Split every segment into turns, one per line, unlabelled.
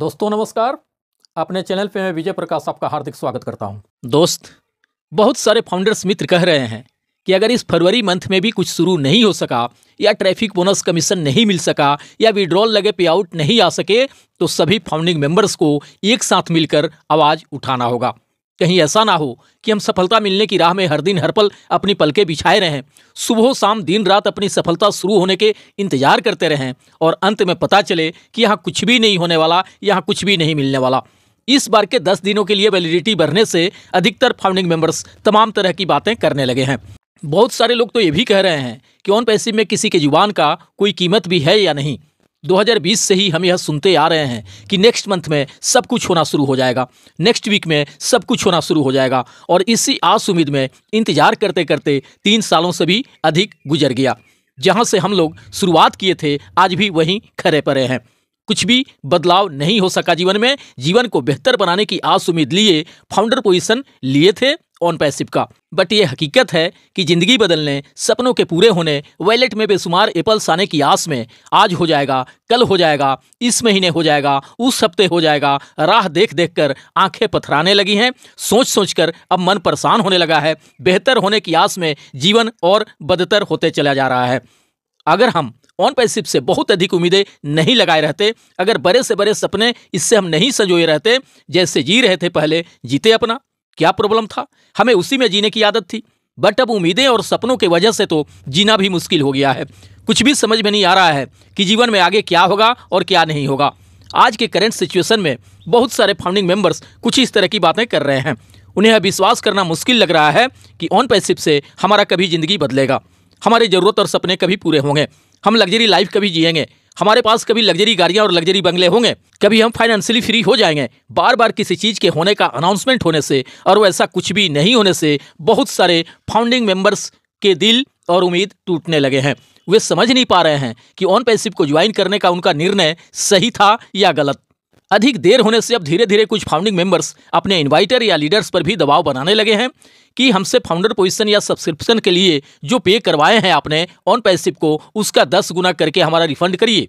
दोस्तों नमस्कार अपने चैनल पे मैं विजय प्रकाश आपका हार्दिक स्वागत करता हूं दोस्त बहुत सारे फाउंडर्स मित्र कह रहे हैं कि अगर इस फरवरी मंथ में भी कुछ शुरू नहीं हो सका या ट्रैफिक बोनस कमीशन नहीं मिल सका या विड्रॉल लगे पे आउट नहीं आ सके तो सभी फाउंडिंग मेंबर्स को एक साथ मिलकर आवाज़ उठाना होगा कहीं ऐसा ना हो कि हम सफलता मिलने की राह में हर दिन हर पल अपनी पलके बिछाए रहें सुबह शाम दिन रात अपनी सफलता शुरू होने के इंतजार करते रहें और अंत में पता चले कि यहाँ कुछ भी नहीं होने वाला यहाँ कुछ भी नहीं मिलने वाला इस बार के दस दिनों के लिए वैलिडिटी बढ़ने से अधिकतर फाउंडिंग मेंबर्स तमाम तरह की बातें करने लगे हैं बहुत सारे लोग तो ये भी कह रहे हैं कि ऑन पैसे में किसी के जुबान का कोई कीमत भी है या नहीं 2020 से ही हम यह सुनते आ रहे हैं कि नेक्स्ट मंथ में सब कुछ होना शुरू हो जाएगा नेक्स्ट वीक में सब कुछ होना शुरू हो जाएगा और इसी आस उम्मीद में इंतज़ार करते करते तीन सालों से भी अधिक गुजर गया जहाँ से हम लोग शुरुआत किए थे आज भी वहीं खड़े पड़े हैं कुछ भी बदलाव नहीं हो सका जीवन में जीवन को बेहतर बनाने की आस उम्मीद लिए फाउंडर पोजीशन लिए थे ऑन पैसिव का बट ये हकीकत है कि ज़िंदगी बदलने सपनों के पूरे होने वैलेट में बेसुमार एपल्स आने की आस में आज हो जाएगा कल हो जाएगा इस महीने हो जाएगा उस हफ्ते हो जाएगा राह देख देख कर आंखें पथराने लगी हैं सोच सोच कर अब मन परेशान होने लगा है बेहतर होने की आस में जीवन और बदतर होते चला जा रहा है अगर हम ऑन पैसिव से बहुत अधिक उम्मीदें नहीं लगाए रहते अगर बड़े से बड़े सपने इससे हम नहीं संजोए रहते जैसे जी रहे थे पहले जीते अपना क्या प्रॉब्लम था हमें उसी में जीने की आदत थी बट अब उम्मीदें और सपनों के वजह से तो जीना भी मुश्किल हो गया है कुछ भी समझ में नहीं आ रहा है कि जीवन में आगे क्या होगा और क्या नहीं होगा आज के करेंट सिचुएशन में बहुत सारे फाउंडिंग मेंबर्स कुछ इस तरह की बातें कर रहे हैं उन्हें विश्वास करना मुश्किल लग रहा है कि ऑन पैसिप से हमारा कभी ज़िंदगी बदलेगा हमारी ज़रूरत और सपने कभी पूरे होंगे हम लग्जरी लाइफ कभी जियेंगे हमारे पास कभी लग्जरी गाड़ियां और लग्जरी बंगले होंगे कभी हम फाइनेंशियली फ्री हो जाएंगे बार बार किसी चीज के होने का अनाउंसमेंट होने से और ऐसा कुछ भी नहीं होने से बहुत सारे फाउंडिंग मेंबर्स के दिल और उम्मीद टूटने लगे हैं वे समझ नहीं पा रहे हैं कि ऑन पैसिव को ज्वाइन करने का उनका निर्णय सही था या गलत अधिक देर होने से अब धीरे धीरे कुछ फाउंडिंग मेंबर्स अपने इन्वाइटर या लीडर्स पर भी दबाव बनाने लगे हैं कि हमसे फाउंडर पोजीशन या सब्सक्रिप्शन के लिए जो पे करवाए हैं आपने ऑन पैसिप को उसका दस गुना करके हमारा रिफंड करिए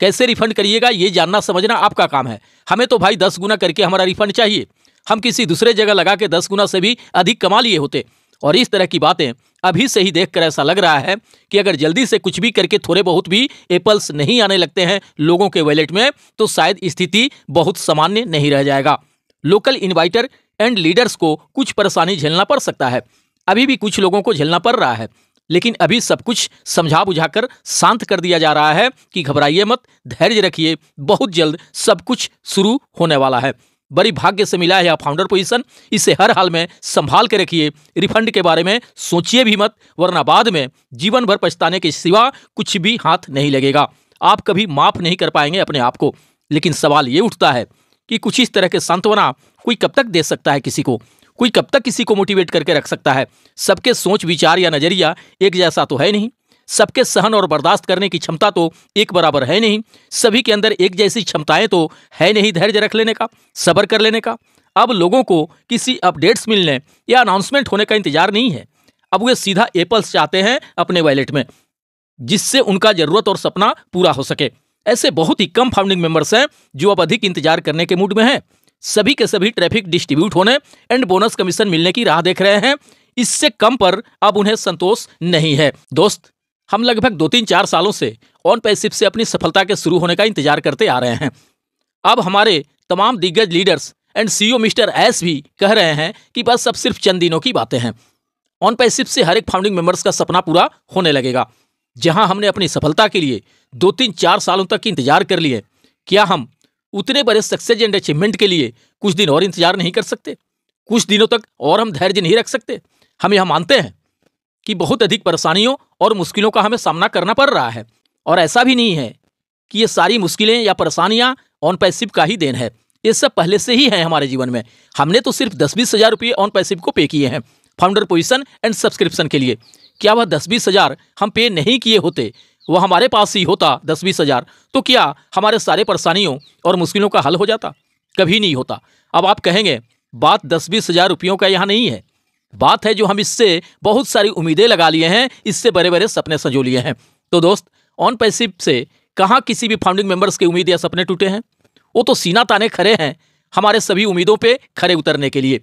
कैसे रिफंड करिएगा ये जानना समझना आपका काम है हमें तो भाई दस गुना करके हमारा रिफंड चाहिए हम किसी दूसरे जगह लगा के दस गुना से भी अधिक कमा लिए होते और इस तरह की बातें अभी से ही देखकर ऐसा लग रहा है कि अगर जल्दी से कुछ भी करके थोड़े बहुत भी एप्पल्स नहीं आने लगते हैं लोगों के वैलेट में तो शायद स्थिति बहुत सामान्य नहीं रह जाएगा लोकल इन्वाइटर एंड लीडर्स को कुछ परेशानी झेलना पड़ सकता है अभी भी कुछ लोगों को झेलना पड़ रहा है लेकिन अभी सब कुछ समझा बुझाकर शांत कर दिया जा रहा है कि घबराइए मत धैर्य रखिए बहुत जल्द सब कुछ शुरू होने वाला है बड़ी भाग्य से मिला है यह फाउंडर पोजीशन इसे हर हाल में संभाल के रखिए रिफंड के बारे में सोचिए भी मत वरना बाद में जीवन भर पछताने के सिवा कुछ भी हाथ नहीं लगेगा आप कभी माफ नहीं कर पाएंगे अपने आप को लेकिन सवाल ये उठता है कि कुछ इस तरह के सांत्वना कोई कब तक दे सकता है किसी को कोई कब तक किसी को मोटिवेट करके रख सकता है सबके सोच विचार या नज़रिया एक जैसा तो है नहीं सबके सहन और बर्दाश्त करने की क्षमता तो एक बराबर है नहीं सभी के अंदर एक जैसी क्षमताएं तो है नहीं धैर्य रख लेने का सब्र कर लेने का अब लोगों को किसी अपडेट्स मिलने या अनाउंसमेंट होने का इंतजार नहीं है अब वे सीधा एपल्स चाहते हैं अपने वैलेट में जिससे उनका जरूरत और सपना पूरा हो सके ऐसे बहुत ही कम फाउंडिंग मेंबर्स हैं जो अब अधिक इंतजार करने के मूड में हैं सभी के सभी ट्रैफिक डिस्ट्रीब्यूट होने एंड बोनस कमीशन मिलने की राह देख रहे हैं इससे कम पर अब उन्हें संतोष नहीं है दोस्त हम लगभग दो तीन चार सालों से ऑन पैसिप से अपनी सफलता के शुरू होने का इंतजार करते आ रहे हैं अब हमारे तमाम दिग्गज leaders and CEO mister S भी कह रहे हैं कि बस अब सिर्फ चंद दिनों की बातें हैं ऑन पैसिप से हर एक फाउंडिंग मेंबर्स का सपना पूरा होने लगेगा जहां हमने अपनी सफलता के लिए दो तीन चार सालों तक इंतजार कर लिए क्या हम उतने बड़े सक्सेस एंड अचीवमेंट के लिए कुछ दिन और इंतजार नहीं कर सकते कुछ दिनों तक और हम धैर्य नहीं रख सकते हम यह मानते हैं कि बहुत अधिक परेशानियों और मुश्किलों का हमें सामना करना पड़ रहा है और ऐसा भी नहीं है कि ये सारी मुश्किलें या परेशानियां ऑन पैसिव का ही देन है ये सब पहले से ही है हमारे जीवन में हमने तो सिर्फ दस बीस हज़ार रुपये ऑन पैसिव को पे किए हैं फाउंडर पोजिशन एंड सब्सक्रिप्शन के लिए क्या वह दस बीस हज़ार हम पे नहीं किए होते वह हमारे पास ही होता दस बीस हज़ार तो क्या हमारे सारे परेशानियों और मुश्किलों का हल हो जाता कभी नहीं होता अब आप कहेंगे बात दस बीस हज़ार रुपयों का यहाँ नहीं है बात है जो हम इससे बहुत सारी उम्मीदें लगा लिए हैं इससे बड़े बड़े सपने संजो लिए हैं तो दोस्त ऑन पैसिप से कहाँ किसी भी फाउंडिंग मेंबर्स के उम्मीद या सपने टूटे हैं वो तो सीना ताने खड़े हैं हमारे सभी उम्मीदों पे खड़े उतरने के लिए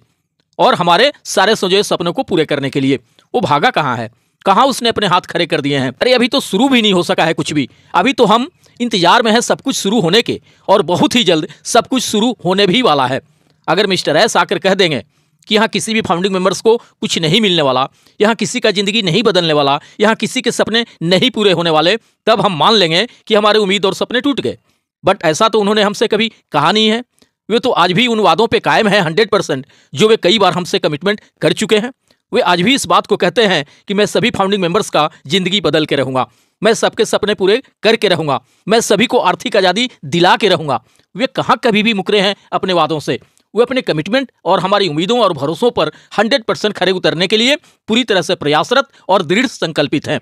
और हमारे सारे संजोए सपनों को पूरे करने के लिए वो भागा कहाँ है कहाँ उसने अपने हाथ खड़े कर दिए हैं अरे अभी तो शुरू भी नहीं हो सका है कुछ भी अभी तो हम इंतजार में है सब कुछ शुरू होने के और बहुत ही जल्द सब कुछ शुरू होने भी वाला है अगर मिस्टर एस आकर कह देंगे कि यहाँ किसी भी फाउंडिंग मेम्बर्स को कुछ नहीं मिलने वाला यहाँ किसी का ज़िंदगी नहीं बदलने वाला यहाँ किसी के सपने नहीं पूरे होने वाले तब हम मान लेंगे कि हमारे उम्मीद और सपने टूट गए बट ऐसा तो उन्होंने हमसे कभी कहा नहीं है वे तो आज भी उन वादों पर कायम है हंड्रेड परसेंट जो वे कई बार हमसे कमिटमेंट कर चुके हैं वे आज भी इस बात को कहते हैं कि मैं सभी फाउंडिंग मेंबर्स का जिंदगी बदल के रहूंगा मैं सबके सपने पूरे करके रहूंगा मैं सभी को आर्थिक आज़ादी दिला के रहूंगा वे कहाँ कभी भी मुकरे हैं अपने वादों से वे अपने कमिटमेंट और हमारी उम्मीदों और भरोसों पर 100 परसेंट खड़े उतरने के लिए पूरी तरह से प्रयासरत और दृढ़ संकल्पित हैं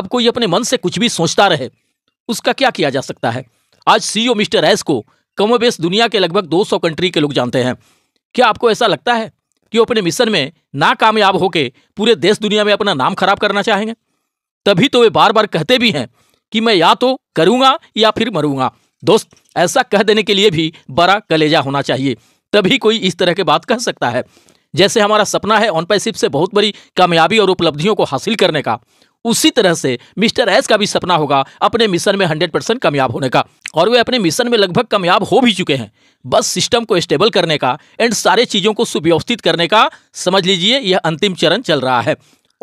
अब कोई अपने मन से कुछ भी सोचता रहे उसका क्या किया जा सकता है आज सीईओ e मिस्टर एस को कमोबेश दुनिया के लगभग 200 कंट्री के लोग जानते हैं क्या आपको ऐसा लगता है कि वो अपने मिशन में नाकामयाब होकर पूरे देश दुनिया में अपना नाम खराब करना चाहेंगे तभी तो वे बार बार कहते भी हैं कि मैं या तो करूंगा या फिर मरूंगा दोस्त ऐसा कह देने के लिए भी बड़ा कलेजा होना चाहिए तभी कोई इस तरह की बात कह सकता है जैसे हमारा सपना है ऑन से बहुत बड़ी कामयाबी और उपलब्धियों को हासिल करने का उसी तरह से मिस्टर एस का भी सपना होगा अपने मिशन में हंड्रेड परसेंट कामयाब होने का और वे अपने मिशन में लगभग कामयाब हो भी चुके हैं बस सिस्टम को स्टेबल करने का एंड सारे चीज़ों को सुव्यवस्थित करने का समझ लीजिए यह अंतिम चरण चल रहा है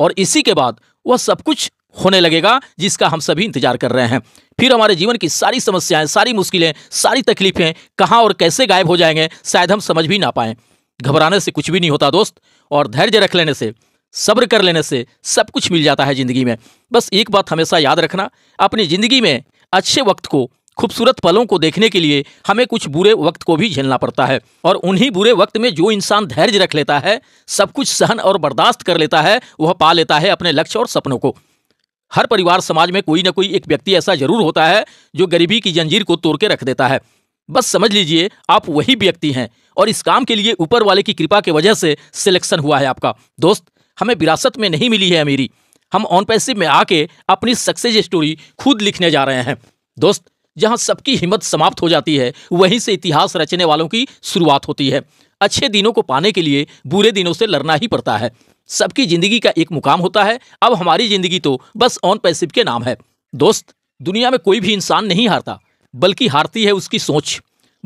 और इसी के बाद वह सब कुछ होने लगेगा जिसका हम सभी इंतजार कर रहे हैं फिर हमारे जीवन की सारी समस्याएं सारी मुश्किलें सारी तकलीफें कहाँ और कैसे गायब हो जाएंगे शायद हम समझ भी ना पाए घबराने से कुछ भी नहीं होता दोस्त और धैर्य रख लेने से सब्र कर लेने से सब कुछ मिल जाता है ज़िंदगी में बस एक बात हमेशा याद रखना अपनी ज़िंदगी में अच्छे वक्त को खूबसूरत पलों को देखने के लिए हमें कुछ बुरे वक्त को भी झेलना पड़ता है और उन्हीं बुरे वक्त में जो इंसान धैर्य रख लेता है सब कुछ सहन और बर्दाश्त कर लेता है वह पा लेता है अपने लक्ष्य और सपनों को हर परिवार समाज में कोई ना कोई एक व्यक्ति ऐसा जरूर होता है जो गरीबी की जंजीर को तोड़ के रख देता है बस समझ लीजिए आप वही व्यक्ति हैं और इस काम के लिए ऊपर वाले की कृपा की वजह से सिलेक्शन हुआ है आपका दोस्त हमें विरासत में नहीं मिली है अमीरी हम ऑन पैसिव में आके अपनी सक्सेस स्टोरी खुद लिखने जा रहे हैं दोस्त जहां सबकी हिम्मत समाप्त हो जाती है वहीं से इतिहास रचने वालों की शुरुआत होती है अच्छे दिनों को पाने के लिए बुरे दिनों से लड़ना ही पड़ता है सबकी जिंदगी का एक मुकाम होता है अब हमारी जिंदगी तो बस ऑन पैसिव के नाम है दोस्त दुनिया में कोई भी इंसान नहीं हारता बल्कि हारती है उसकी सोच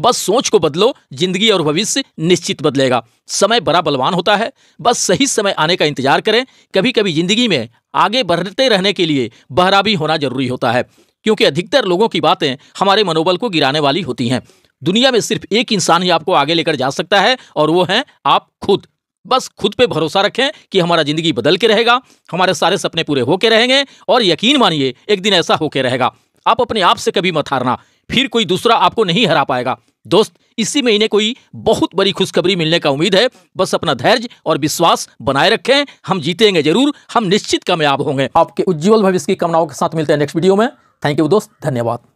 बस सोच को बदलो जिंदगी और भविष्य निश्चित बदलेगा समय बड़ा बलवान होता है बस सही समय आने का इंतजार करें कभी कभी जिंदगी में आगे बढ़ते रहने के लिए बहरा भी होना जरूरी होता है क्योंकि अधिकतर लोगों की बातें हमारे मनोबल को गिराने वाली होती हैं दुनिया में सिर्फ एक इंसान ही आपको आगे लेकर जा सकता है और वो हैं आप खुद बस खुद पे भरोसा रखें कि हमारा ज़िंदगी बदल के रहेगा हमारे सारे सपने पूरे होके रहेंगे और यकीन मानिए एक दिन ऐसा होके रहेगा आप अपने आप से कभी मत हारना फिर कोई दूसरा आपको नहीं हरा पाएगा दोस्त इसी महीने कोई बहुत बड़ी खुशखबरी मिलने का उम्मीद है बस अपना धैर्य और विश्वास बनाए रखें हम जीतेंगे जरूर हम निश्चित कामयाब होंगे आपके उज्जवल भविष्य की कामनाओं के साथ मिलते हैं नेक्स्ट वीडियो में थैंक यू दोस्त धन्यवाद